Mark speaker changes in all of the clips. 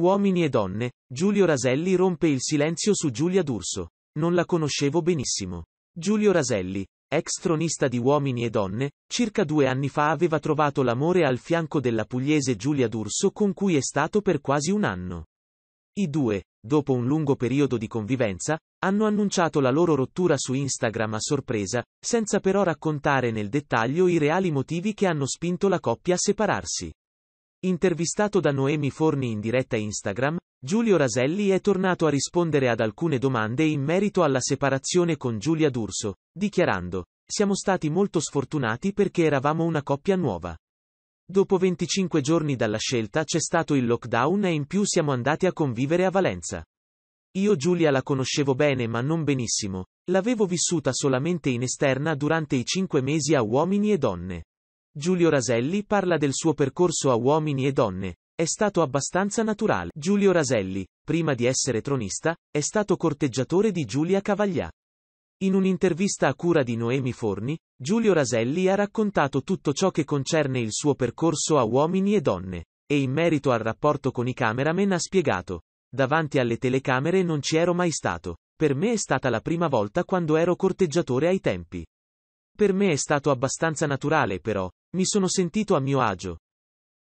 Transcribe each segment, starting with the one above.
Speaker 1: Uomini e donne, Giulio Raselli rompe il silenzio su Giulia D'Urso. Non la conoscevo benissimo. Giulio Raselli, ex tronista di Uomini e Donne, circa due anni fa aveva trovato l'amore al fianco della pugliese Giulia D'Urso con cui è stato per quasi un anno. I due, dopo un lungo periodo di convivenza, hanno annunciato la loro rottura su Instagram a sorpresa, senza però raccontare nel dettaglio i reali motivi che hanno spinto la coppia a separarsi. Intervistato da Noemi Forni in diretta Instagram, Giulio Raselli è tornato a rispondere ad alcune domande in merito alla separazione con Giulia D'Urso, dichiarando, siamo stati molto sfortunati perché eravamo una coppia nuova. Dopo 25 giorni dalla scelta c'è stato il lockdown e in più siamo andati a convivere a Valenza. Io Giulia la conoscevo bene ma non benissimo, l'avevo vissuta solamente in esterna durante i 5 mesi a uomini e donne. Giulio Raselli parla del suo percorso a uomini e donne. È stato abbastanza naturale. Giulio Raselli, prima di essere tronista, è stato corteggiatore di Giulia Cavaglià. In un'intervista a cura di Noemi Forni, Giulio Raselli ha raccontato tutto ciò che concerne il suo percorso a uomini e donne, e in merito al rapporto con i cameraman ha spiegato. Davanti alle telecamere non ci ero mai stato. Per me è stata la prima volta quando ero corteggiatore ai tempi. Per me è stato abbastanza naturale però, mi sono sentito a mio agio.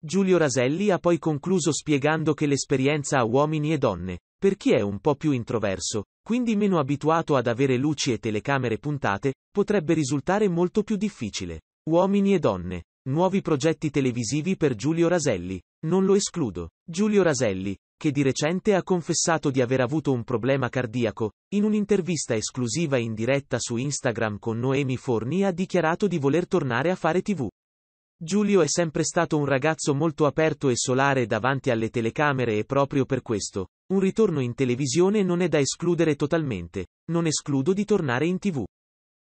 Speaker 1: Giulio Raselli ha poi concluso spiegando che l'esperienza a uomini e donne, per chi è un po' più introverso, quindi meno abituato ad avere luci e telecamere puntate, potrebbe risultare molto più difficile. Uomini e donne. Nuovi progetti televisivi per Giulio Raselli. Non lo escludo. Giulio Raselli, che di recente ha confessato di aver avuto un problema cardiaco, in un'intervista esclusiva in diretta su Instagram con Noemi Forni ha dichiarato di voler tornare a fare tv. Giulio è sempre stato un ragazzo molto aperto e solare davanti alle telecamere e proprio per questo, un ritorno in televisione non è da escludere totalmente, non escludo di tornare in tv.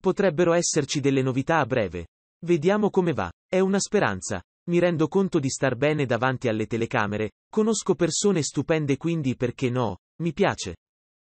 Speaker 1: Potrebbero esserci delle novità a breve. Vediamo come va, è una speranza. Mi rendo conto di star bene davanti alle telecamere, conosco persone stupende quindi perché no, mi piace.